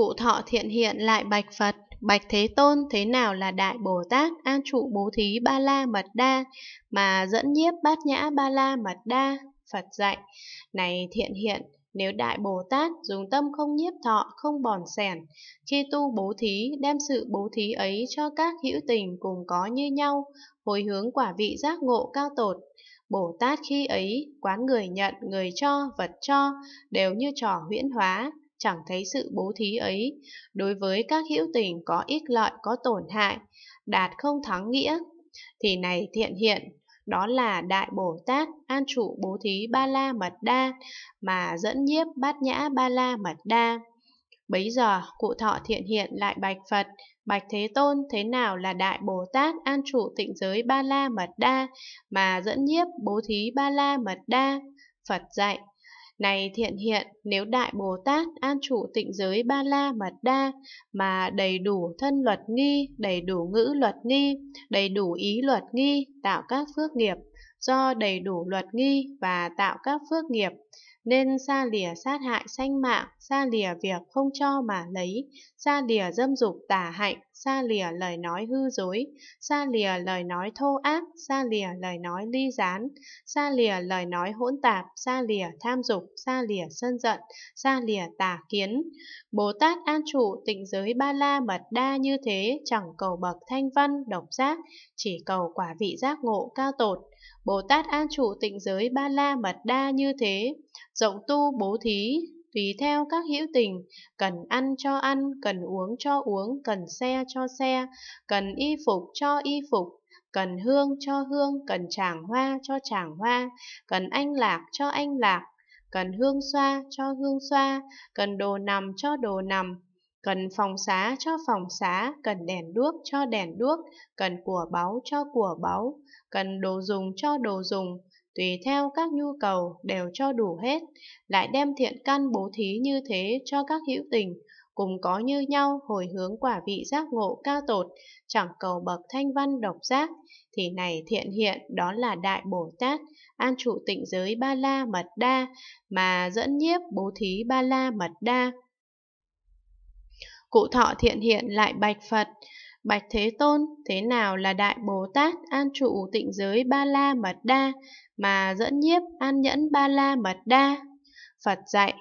Cụ thọ thiện hiện lại bạch Phật, bạch Thế Tôn thế nào là Đại Bồ Tát an trụ bố thí ba la mật đa mà dẫn nhiếp bát nhã ba la mật đa. Phật dạy, này thiện hiện, nếu Đại Bồ Tát dùng tâm không nhiếp thọ, không bòn sẻn, khi tu bố thí, đem sự bố thí ấy cho các hữu tình cùng có như nhau, hồi hướng quả vị giác ngộ cao tột. Bồ Tát khi ấy, quán người nhận, người cho, vật cho, đều như trò huyễn hóa, chẳng thấy sự bố thí ấy đối với các hữu tình có ích lợi có tổn hại đạt không thắng nghĩa thì này thiện hiện đó là đại bồ tát an trụ bố thí ba la mật đa mà dẫn nhiếp bát nhã ba la mật đa bấy giờ cụ thọ thiện hiện lại bạch phật bạch thế tôn thế nào là đại bồ tát an trụ tịnh giới ba la mật đa mà dẫn nhiếp bố thí ba la mật đa phật dạy này thiện hiện, nếu Đại Bồ Tát an trụ tịnh giới Ba La Mật Đa mà đầy đủ thân luật nghi, đầy đủ ngữ luật nghi, đầy đủ ý luật nghi, tạo các phước nghiệp, do đầy đủ luật nghi và tạo các phước nghiệp, nên xa lìa sát hại sanh mạng, xa lìa việc không cho mà lấy, xa lìa dâm dục tà hạnh, xa lìa lời nói hư dối, xa lìa lời nói thô ác, xa lìa lời nói ly gián, xa lìa lời nói hỗn tạp, xa lìa tham dục, xa lìa sân giận, xa lìa tà kiến. Bồ Tát an trụ tịnh giới ba la mật đa như thế, chẳng cầu bậc thanh văn, độc giác, chỉ cầu quả vị giác ngộ cao tột. Bồ Tát an trụ tịnh giới ba la mật đa như thế, rộng tu bố thí, tùy theo các hữu tình, cần ăn cho ăn, cần uống cho uống, cần xe cho xe, cần y phục cho y phục, cần hương cho hương, cần tràng hoa cho tràng hoa, cần anh lạc cho anh lạc, cần hương xoa cho hương xoa, cần đồ nằm cho đồ nằm, cần phòng xá cho phòng xá, cần đèn đuốc cho đèn đuốc, cần của báu cho của báu, cần đồ dùng cho đồ dùng, tùy theo các nhu cầu đều cho đủ hết, lại đem thiện căn bố thí như thế cho các hữu tình, cùng có như nhau hồi hướng quả vị giác ngộ cao tột, chẳng cầu bậc thanh văn độc giác, thì này thiện hiện đó là Đại Bồ Tát, an trụ tịnh giới Ba La Mật Đa, mà dẫn nhiếp bố thí Ba La Mật Đa. Cụ thọ thiện hiện lại bạch Phật, Bạch Thế Tôn, thế nào là Đại Bồ Tát an trụ tịnh giới Ba La Mật Đa mà dẫn nhiếp an nhẫn Ba La Mật Đa? Phật dạy,